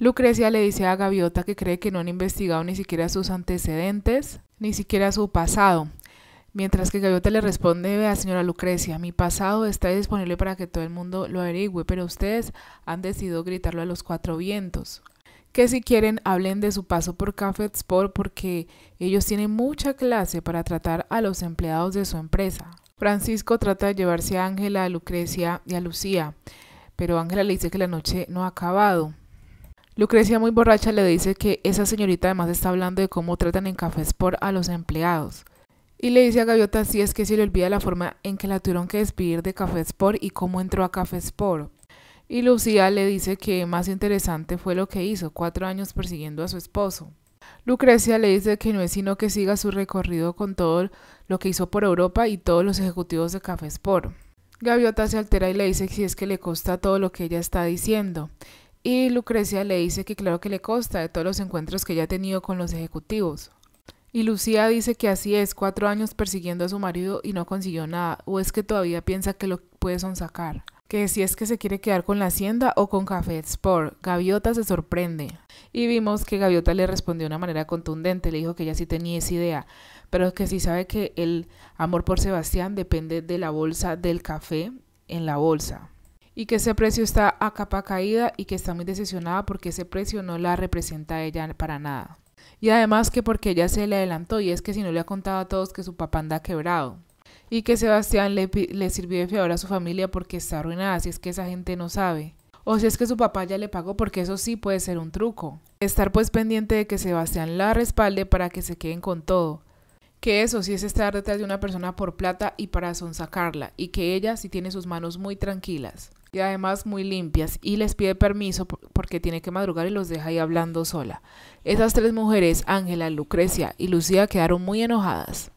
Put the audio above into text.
Lucrecia le dice a Gaviota que cree que no han investigado ni siquiera sus antecedentes, ni siquiera su pasado. Mientras que Gaviota le responde a señora Lucrecia, mi pasado está disponible para que todo el mundo lo averigüe, pero ustedes han decidido gritarlo a los cuatro vientos. Que si quieren hablen de su paso por Café Sport porque ellos tienen mucha clase para tratar a los empleados de su empresa. Francisco trata de llevarse a Ángela, a Lucrecia y a Lucía, pero Ángela le dice que la noche no ha acabado. Lucrecia muy borracha le dice que esa señorita además está hablando de cómo tratan en Sport a los empleados. Y le dice a Gaviota si es que se le olvida la forma en que la tuvieron que despedir de Sport y cómo entró a Sport. Y Lucía le dice que más interesante fue lo que hizo, cuatro años persiguiendo a su esposo. Lucrecia le dice que no es sino que siga su recorrido con todo lo que hizo por Europa y todos los ejecutivos de Sport. Gaviota se altera y le dice si es que le consta todo lo que ella está diciendo, y Lucrecia le dice que claro que le consta de todos los encuentros que ella ha tenido con los ejecutivos. Y Lucía dice que así es, cuatro años persiguiendo a su marido y no consiguió nada, o es que todavía piensa que lo puede sonsacar. Que si es que se quiere quedar con la hacienda o con Café Sport, Gaviota se sorprende. Y vimos que Gaviota le respondió de una manera contundente, le dijo que ella sí tenía esa idea, pero que sí sabe que el amor por Sebastián depende de la bolsa del café en la bolsa y que ese precio está a capa caída y que está muy decepcionada porque ese precio no la representa a ella para nada. Y además que porque ella se le adelantó y es que si no le ha contado a todos que su papá anda quebrado y que Sebastián le, le sirvió de fiador a su familia porque está arruinada, si es que esa gente no sabe. O si es que su papá ya le pagó, porque eso sí puede ser un truco. Estar pues pendiente de que Sebastián la respalde para que se queden con todo. Que eso sí es estar detrás de una persona por plata y para sonsacarla, y que ella sí tiene sus manos muy tranquilas y además muy limpias y les pide permiso porque tiene que madrugar y los deja ahí hablando sola. Esas tres mujeres, Ángela, Lucrecia y Lucía, quedaron muy enojadas.